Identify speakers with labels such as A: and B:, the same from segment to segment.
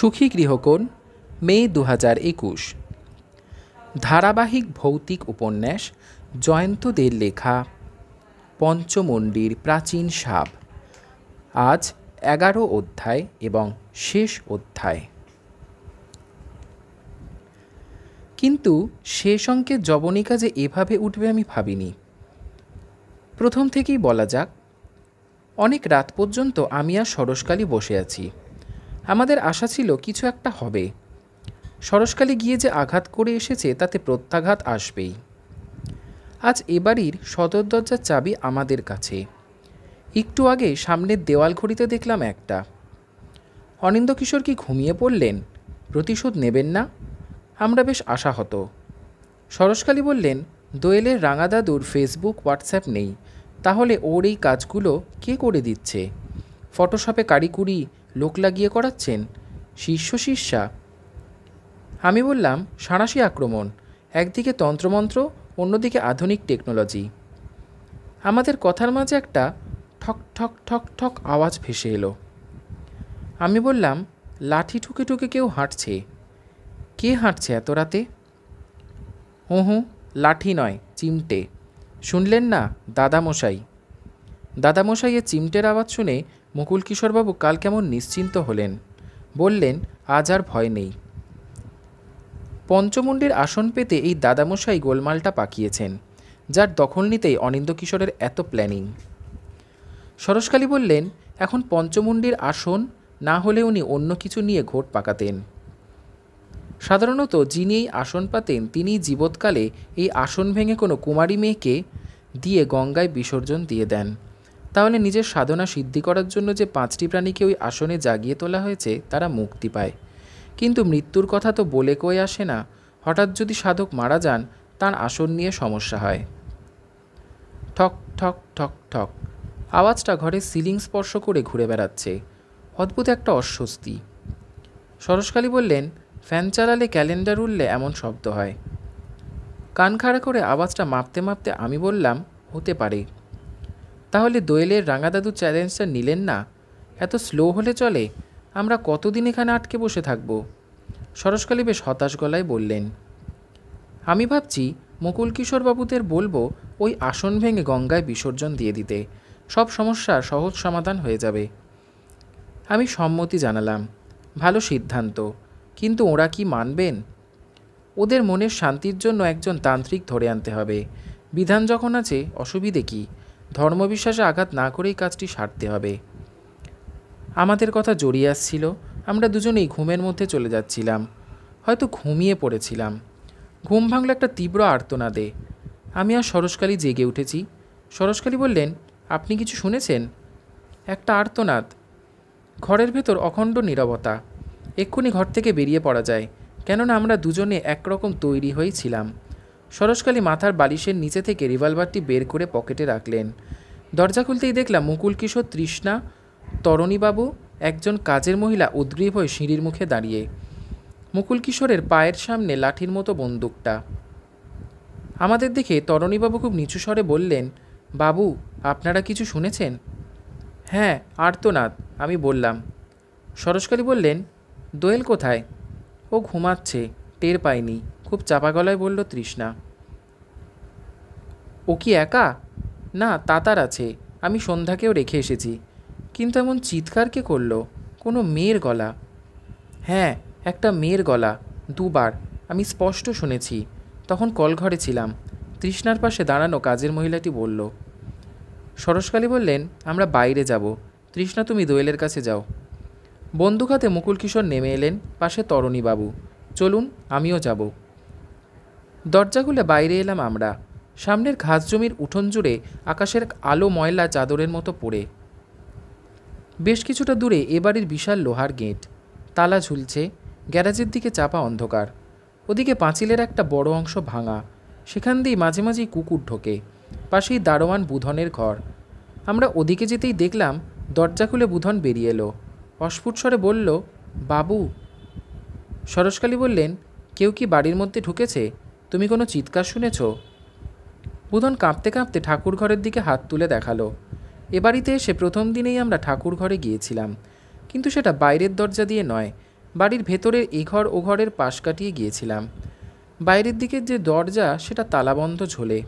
A: সুখী গৃহকোণ মে দু হাজার একুশ ধারাবাহিক ভৌতিক উপন্যাস জয়ন্তদের লেখা পঞ্চমণ্ডির প্রাচীন সাপ আজ এগারো অধ্যায় এবং শেষ অধ্যায় কিন্তু শেষ অঙ্কে জবনিকা যে এভাবে উঠবে আমি ভাবিনি প্রথম থেকেই বলা যাক অনেক রাত পর্যন্ত আমি আর সরসকালই বসে আছি আমাদের আশা ছিল কিছু একটা হবে সরসকালে গিয়ে যে আঘাত করে এসেছে তাতে প্রত্যাঘাত আসবেই আজ এ সদর দরজার চাবি আমাদের কাছে একটু আগে সামনের দেওয়াল ঘড়িতে দেখলাম একটা অনিন্দ কিশোর কি ঘুমিয়ে পড়লেন প্রতিশোধ নেবেন না আমরা বেশ আশাহত সরসকালী বললেন দোয়েলের রাঙা দাদুর ফেসবুক হোয়াটসঅ্যাপ নেই তাহলে ওর এই কাজগুলো কে করে দিচ্ছে ফটোশপে কারিকুরি লোক লাগিয়ে করাচ্ছেন শীর্ষ শীর্ষা আমি বললাম সাঁড়াশি আক্রমণ একদিকে তন্ত্রমন্ত্র অন্যদিকে আধুনিক টেকনোলজি আমাদের কথার মাঝে একটা ঠক ঠক ঠক ঠক আওয়াজ ভেসে এলো আমি বললাম লাঠি ঠুকে ঠুকে কেউ হাঁটছে কে হাঁটছে এত রাতে হুঁ লাঠি নয় চিমটে শুনলেন না দাদামশাই দাদামশাইয়ের চিমটের আওয়াজ শুনে মুকুল কিশোরবাবু কাল কেমন নিশ্চিন্ত হলেন বললেন আজ আর ভয় নেই পঞ্চমুণ্ডের আসন পেতে এই দাদামশাই গোলমালটা পাকিয়েছেন যার দখল নিতেই অনিন্দ কিশোরের এত প্ল্যানিং সরসকালী বললেন এখন পঞ্চমুণ্ডির আসন না হলে উনি অন্য কিছু নিয়ে ঘোট পাকাতেন সাধারণত যিনি এই আসন পাতেন তিনি জীবৎকালে এই আসন ভেঙে কোনো কুমারী মেয়েকে দিয়ে গঙ্গায় বিসর্জন দিয়ে দেন তাহলে নিজের সাধনা সিদ্ধি করার জন্য যে পাঁচটি প্রাণীকে ওই আসনে জাগিয়ে তোলা হয়েছে তারা মুক্তি পায় কিন্তু মৃত্যুর কথা তো বলে কয়ে আসে না হঠাৎ যদি সাধক মারা যান তার আসন নিয়ে সমস্যা হয় ঠক ঠক ঠক ঠক আওয়াজটা ঘরের সিলিং স্পর্শ করে ঘুরে বেড়াচ্ছে অদ্ভুত একটা অস্বস্তি সরসকালী বললেন ফ্যান চালালে ক্যালেন্ডার উঠলে এমন শব্দ হয় কান খাড়া করে আওয়াজটা মাপতে মাপতে আমি বললাম হতে পারে তাহলে দোয়েলের রাঙাদাদু চ্যালেঞ্জটা নিলেন না এত স্লো হলে চলে আমরা কতদিন এখানে আটকে বসে থাকব সরসকালী বেশ হতাশ গলায় বললেন আমি ভাবছি মুকুল কিশোরবাবুদের বলবো ওই আসন ভেঙে গঙ্গায় বিসর্জন দিয়ে দিতে সব সমস্যার সহজ সমাধান হয়ে যাবে আমি সম্মতি জানালাম ভালো সিদ্ধান্ত কিন্তু ওরা কি মানবেন ওদের মনের শান্তির জন্য একজন তান্ত্রিক ধরে আনতে হবে বিধান যখন আছে অসুবিধে কী ধর্মবিশ্বাসে আঘাত না করেই কাজটি সারতে হবে আমাদের কথা জড়িয়ে আসছিল আমরা দুজনেই ঘুমের মধ্যে চলে যাচ্ছিলাম হয়তো ঘুমিয়ে পড়েছিলাম ঘুম ভাঙলো একটা তীব্র আর্তনাদে আমি আর সরসকালি জেগে উঠেছি সরসকালি বললেন আপনি কিছু শুনেছেন একটা আর্তনাদ ঘরের ভেতর অখণ্ড নিরবতা এক্ষুনি ঘর থেকে বেরিয়ে পড়া যায় কেননা আমরা দুজনে একরকম তৈরি হয়েছিলাম সরসকালী মাথার বালিশের নিচে থেকে রিভলভারটি বের করে পকেটে রাখলেন দরজা খুলতেই দেখলাম মুকুল কিশোর তৃষ্ণা তরণীবাবু একজন কাজের মহিলা উদ্গ্রীব হয়ে সিঁড়ির মুখে দাঁড়িয়ে মুকুল কিশোরের পায়ের সামনে লাঠির মতো বন্দুকটা আমাদের দেখে তরণীবাবু খুব নিচু স্বরে বললেন বাবু আপনারা কিছু শুনেছেন হ্যাঁ আর্তনাদ আমি বললাম সরস্কারী বললেন দোয়েল কোথায় ও ঘুমাচ্ছে টের পায়নি খুব চাপা গলায় বলল তৃষ্ণা ও কি একা না তাতার আছে আমি সন্ধ্যাকেও রেখে এসেছি কিন্তু এমন চিৎকার কে করলো কোনো মেয়ের গলা হ্যাঁ একটা মেয়ের গলা দুবার আমি স্পষ্ট শুনেছি তখন কলঘরে ছিলাম তৃষ্ণার পাশে দাঁড়ানো কাজের মহিলাটি বলল সরসকালী বললেন আমরা বাইরে যাব তৃষ্ণা তুমি দোয়েলের কাছে যাও বন্দুক হাতে মুকুল কিশোর নেমে এলেন পাশে তরণীবাবু চলুন আমিও যাব দরজা খুলে বাইরে এলাম আমরা সামনের ঘাস জমির উঠোন জুড়ে আকাশের আলো ময়লা চাদরের মতো পড়ে বেশ কিছুটা দূরে এ বাড়ির বিশাল লোহার গেট তালা ঝুলছে গ্যারাজের দিকে চাপা অন্ধকার ওদিকে পাঁচিলের একটা বড় অংশ ভাঙা সেখান দিয়ে মাঝে মাঝেই কুকুর ঢোকে পাশেই দারোয়ান বুধনের ঘর আমরা ওদিকে যেতেই দেখলাম দরজা খুলে বুধন বেরিয়ে এলো অস্ফুট স্বরে বলল বাবু সরসকালী বললেন কেউ কি বাড়ির মধ্যে ঢুকেছে তুমি কোনো চিৎকার শুনেছ বুধন কাঁপতে কাঁপতে ঠাকুর ঘরের দিকে হাত তুলে দেখালো এ বাড়িতে এসে প্রথম দিনেই আমরা ঠাকুর ঘরে গিয়েছিলাম কিন্তু সেটা বাইরের দরজা দিয়ে নয় বাড়ির ভেতরের এ ঘর ও ঘরের পাশ কাটিয়ে গিয়েছিলাম বাইরের দিকের যে দরজা সেটা তালাবন্ধ ঝোলে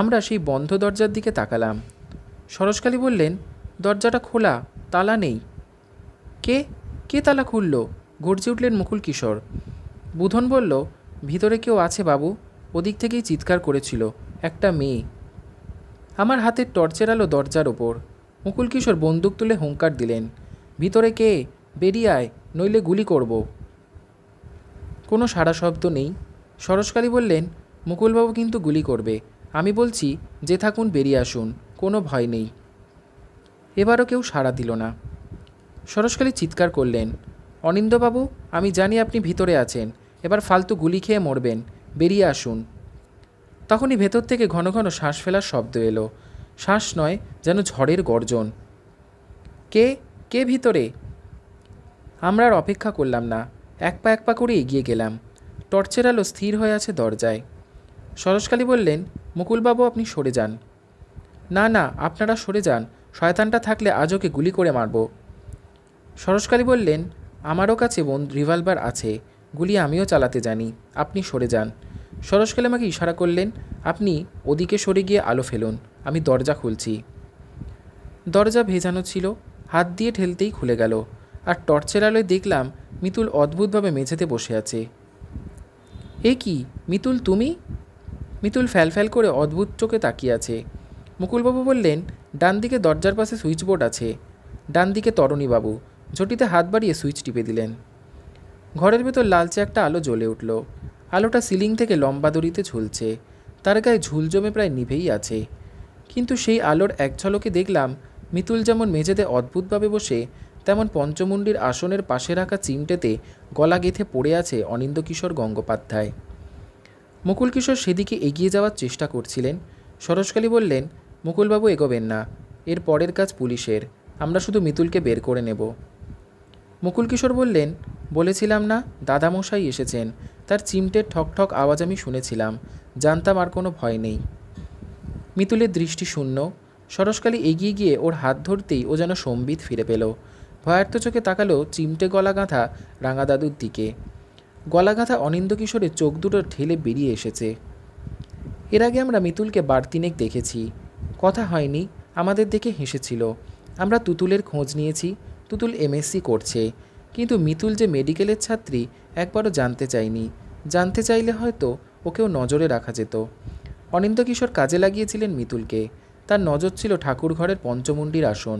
A: আমরা সেই বন্ধ দরজার দিকে তাকালাম সরসকালী বললেন দরজাটা খোলা তালা নেই কে কে তালা খুলল গর্জে উঠলেন মুকুল কিশোর বুধন বলল ভিতরে কেউ আছে বাবু ওদিক থেকেই চিৎকার করেছিল একটা মেয়ে আমার হাতের টর্চের আলো দরজার ওপর মুকুল কিশোর বন্দুক তুলে হুঙ্কার দিলেন ভিতরে কে বেরিয়ে আয় নইলে গুলি করব কোনো সারা শব্দ নেই সরসকালী বললেন মুকুলবাবু কিন্তু গুলি করবে আমি বলছি যে থাকুন বেরিয়ে আসুন কোনো ভয় নেই এবারও কেউ সাড়া দিল না সরসকালী চিৎকার করলেন অনিন্দবাবু আমি জানি আপনি ভিতরে আছেন এবার ফালতু গুলি খেয়ে মরবেন বেরিয়ে আসুন তখনই ভেতর থেকে ঘন ঘন শ্বাস ফেলার শব্দ এলো শ্বাস নয় যেন ঝড়ের গর্জন কে কে ভিতরে আমরা আর অপেক্ষা করলাম না এক পা এক পা করে এগিয়ে গেলাম টর্চের আলো স্থির হয়ে আছে দরজায় সরসকালী বললেন মুকুলবাবু আপনি সরে যান না না আপনারা সরে যান শয়তানটা থাকলে আজ ওকে গুলি করে মারব সরসকালী বললেন আমারও কাছে বোন রিভলভার আছে গুলি আমিও চালাতে জানি আপনি সরে যান সরসকালে আমাকে ইশারা করলেন আপনি ওদিকে সরে গিয়ে আলো ফেলুন আমি দরজা খুলছি দরজা ভেজানো ছিল হাত দিয়ে ঠেলতেই খুলে গেল আর টর্চের আলোয় দেখলাম মিতুল অদ্ভুতভাবে মেঝেতে বসে আছে এ কি মিতুল তুমি মিতুল ফ্যালফ্যাল করে অদ্ভুত চোখে তাকিয়ে আছে মুকুলবাবু বললেন ডান দিকে দরজার পাশে সুইচবোর্ড আছে ডান দিকে তরণীবাবু ঝটিতে হাত বাড়িয়ে সুইচ টিপে দিলেন ঘরের ভেতর লালচে একটা আলো জ্বলে উঠল আলোটা সিলিং থেকে লম্বা দড়িতে ঝুলছে তার গায়ে ঝুল জমে প্রায় নিভেই আছে কিন্তু সেই আলোর এক ঝলকে দেখলাম মিতুল যেমন মেঝেতে অদ্ভুতভাবে বসে তেমন পঞ্চমুণ্ডির আসনের পাশে রাখা চিমটেতে গলা গেঁথে পড়ে আছে অনিন্দ কিশোর গঙ্গোপাধ্যায় মুকুল কিশোর সেদিকে এগিয়ে যাওয়ার চেষ্টা করছিলেন সরসকালী বললেন মুকুলবাবু এগোবেন না এর পরের কাজ পুলিশের আমরা শুধু মিতুলকে বের করে নেব মুকুল কিশোর বললেন বলেছিলাম না দাদামশাই এসেছেন তার চিমটের ঠকঠক আওয়াজ আমি শুনেছিলাম জানতাম আর কোনো ভয় নেই মিতুলের দৃষ্টি শূন্য সরসকালে এগিয়ে গিয়ে ওর হাত ধরতেই ও যেন সম্বিত ফিরে পেল ভয়ার্থ চোখে তাকালো চিমটে গলা গাঁথা রাঙাদাদুর দিকে গলাগাঁথা অনিন্দ কিশোরের চোখ দুটো ঠেলে বেরিয়ে এসেছে এর আগে আমরা মিতুলকে বাড়তিনেক দেখেছি কথা হয়নি আমাদের দেখে হেসেছিল আমরা তুতুলের খোঁজ নিয়েছি তুতুল এমএসসি করছে কিন্তু মিতুল যে মেডিকেলের ছাত্রী একবারও জানতে চাইনি জানতে চাইলে হয়তো ওকেও নজরে রাখা যেত অনিন্দ কিশোর কাজে লাগিয়েছিলেন মিতুলকে তার নজর ছিল ঠাকুরঘরের পঞ্চমুণ্ডির আসন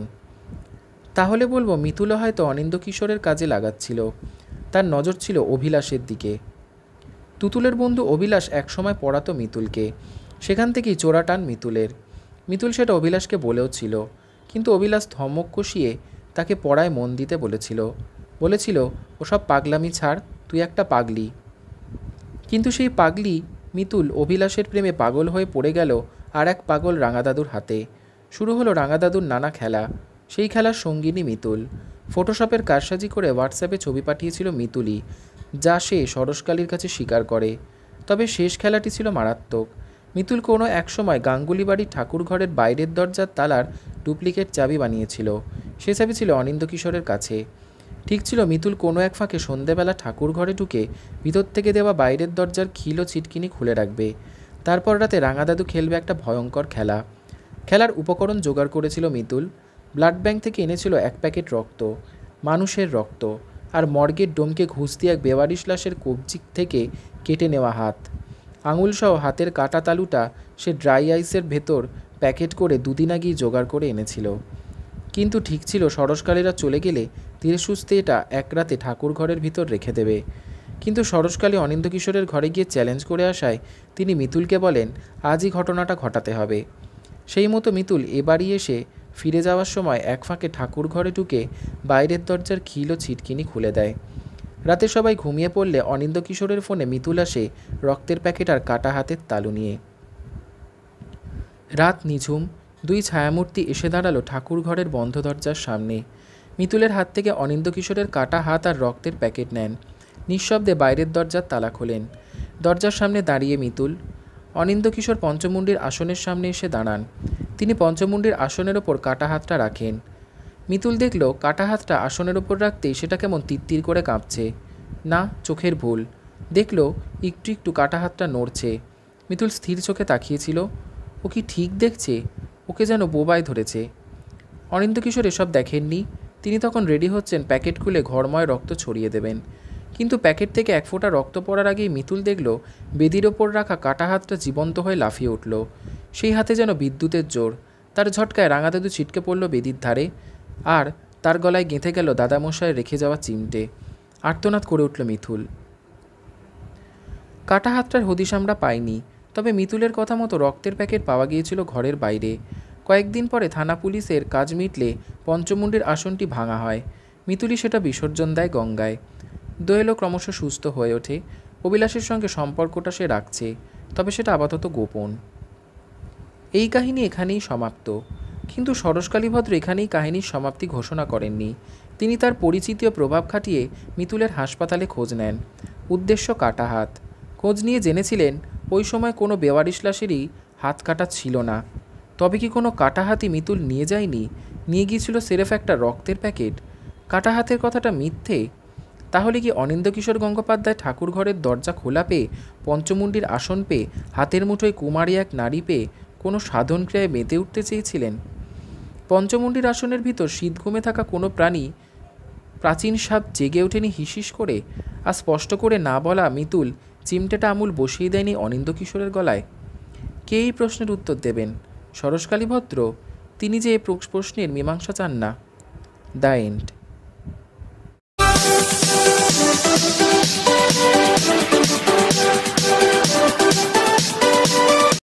A: তাহলে বলবো মিতুলও হয়তো অনিন্দ কিশোরের কাজে লাগাচ্ছিল তার নজর ছিল অভিলাষের দিকে তুতুলের বন্ধু অভিলাষ একসময় পড়াতো মিতুলকে সেখান থেকেই চোরা টান মিতুলের মিতুল সেটা অভিলাষকে বলেও ছিল কিন্তু অভিলাষ ধমক কষিয়ে তাকে পড়ায় মন দিতে বলেছিল বলেছিল ওসব পাগলামি ছাড় তুই একটা পাগলি কিন্তু সেই পাগলি মিতুল অভিলাষের প্রেমে পাগল হয়ে পড়ে গেল আর এক পাগল রাঙাদাদুর হাতে শুরু হলো রাঙাদাদুর নানা খেলা সেই খেলার সঙ্গিনী মিতুল ফটোশপের কারসাজি করে হোয়াটসঅ্যাপে ছবি পাঠিয়েছিল মিতুলি যা সে সরসকালীর কাছে স্বীকার করে তবে শেষ খেলাটি ছিল মারাত্মক মিতুল কোনো সময় গাঙ্গুলি বাড়ির ঠাকুর ঘরের বাইরের দরজার তালার ডুপ্লিকেট চাবি বানিয়েছিল সে চাবি ছিল অনিন্দ কিশোরের কাছে ঠিক ছিল মিতুল কোনো এক ফাঁকে সন্ধেবেলা ঠাকুর ঘরে ঢুকে ভিতর থেকে দেওয়া বাইরের দরজার খিলো ছিটকিনি খুলে রাখবে তারপর রাতে রাঙাদাদু খেলবে একটা ভয়ঙ্কর খেলা খেলার উপকরণ জোগাড় করেছিল মিতুল ব্লাড ব্যাংক থেকে এনেছিল এক প্যাকেট রক্ত মানুষের রক্ত আর মর্গের ডোমকে ঘুষ দিয়ে এক বেওয়ারিশ লাশের কবজি থেকে কেটে নেওয়া হাত আঙুলসহ হাতের কাটা তালুটা সে ড্রাই আইসের ভেতর প্যাকেট করে দুদিন আগেই জোগাড় করে এনেছিল কিন্তু ঠিক ছিল সরসকালেরা চলে গেলে তীর সুস্থে এটা এক রাতে ঠাকুর ঘরের ভিতর রেখে দেবে কিন্তু সরসকালে অনিন্দ কিশোরের ঘরে গিয়ে চ্যালেঞ্জ করে আসায় তিনি মিতুলকে বলেন আজই ঘটনাটা ঘটাতে হবে সেই মতো মিতুল এবারই এসে ফিরে যাওয়ার সময় এক ফাঁকে ঠাকুর ঘরে ঢুকে বাইরের দরজার খিল ও ছিটকিনি খুলে দেয় রাতে সবাই ঘুমিয়ে পড়লে অনিন্দ কিশোরের ফোনে মিতুল আসে রক্তের প্যাকেট আর কাটা হাতের তালু নিয়ে রাত নিঝুম দুই ছায়ামূর্তি এসে দাঁড়ালো ঠাকুর ঘরের বন্ধ দরজার সামনে মিতুলের হাত থেকে অনিন্দ কিশোরের কাটা হাত আর রক্তের প্যাকেট নেন নিঃশব্দে বাইরের দরজার তালা খোলেন দরজার সামনে দাঁড়িয়ে মিতুল অনিন্দ কিশোর পঞ্চমুণ্ডির আসনের সামনে এসে দাঁড়ান তিনি পঞ্চমুণ্ডির আসনের ওপর কাটা হাতটা রাখেন মিতুল দেখল কাটা হাতটা আসনের ওপর রাখতেই সেটা কেমন তিত্তির করে কাঁপছে না চোখের ভুল দেখল একটু একটু কাটা হাতটা নড়ছে মিতুল স্থির চোখে তাকিয়েছিল ও কি ঠিক দেখছে ওকে যেন বোবায় ধরেছে অনিন্দ কিশোর এসব দেখেননি তিনি তখন রেডি হচ্ছেন প্যাকেট খুলে ঘরময় রক্ত ছড়িয়ে দেবেন কিন্তু প্যাকেট থেকে এক ফোঁটা রক্ত পড়ার আগেই মিতুল দেখল বেদির ওপর রাখা কাটা হাতটা জীবন্ত হয়ে লাফিয়ে উঠল সেই হাতে যেন বিদ্যুতের জোর তার ঝটকায় রাঙা দাদু ছিটকে পড়ল বেদির ধারে আর তার গলায় গেঁথে গেল দাদামশায় রেখে যাওয়া চিমটে আর্তনাদ করে উঠল মিথুল কাটা হাতটার হদিশ আমরা পাইনি তবে মিতুলের কথা মতো রক্তের প্যাকেট পাওয়া গিয়েছিল ঘরের বাইরে কয়েকদিন পরে থানা পুলিশের কাজ মিটলে পঞ্চমুণ্ডের আসনটি ভাঙা হয় মিতুলি সেটা বিসর্জন দেয় গঙ্গায় দোয়েলও ক্রমশ সুস্থ হয়ে ওঠে অবিলাসের সঙ্গে সম্পর্কটা সে রাখছে তবে সেটা আপাতত গোপন এই কাহিনী এখানেই সমাপ্ত কিন্তু ভদ্র এখানেই কাহিনীর সমাপ্তি ঘোষণা করেননি তিনি তার পরিচিতি ও প্রভাব খাটিয়ে মিতুলের হাসপাতালে খোঁজ নেন উদ্দেশ্য কাটা হাত খোঁজ নিয়ে জেনেছিলেন ওই সময় কোনো বেওয়ারিশলাসেরই হাত কাটা ছিল না তবে কি কোনো কাটা হাতি মিতুল নিয়ে যায়নি নিয়ে গিয়েছিল সেরেফ একটা রক্তের প্যাকেট কাটা হাতের কথাটা মিথ্যে তাহলে কি অনিন্দকিশোর গঙ্গোপাধ্যায় ঠাকুর ঘরের দরজা খোলা পেয়ে পঞ্চমুণ্ডির আসন পেয়ে হাতের মুঠোয় কুমারী এক নারী পেয়ে কোনো সাধন ক্রিয়ায় মেতে উঠতে চেয়েছিলেন পঞ্চমুণ্ডির আসনের ভিতর শীত ঘুমে থাকা কোনো প্রাণী প্রাচীন সাপ জেগে ওঠেনি হিসিস করে আর স্পষ্ট করে না বলা মিতুল চিমটেটা আমুল বসিয়ে দেয়নি অনিন্দ কিশোরের গলায় কে এই প্রশ্নের উত্তর দেবেন সরসকালী ভদ্র তিনি যে এই প্রশ্নের মীমাংসা চান না দ্য এন্ড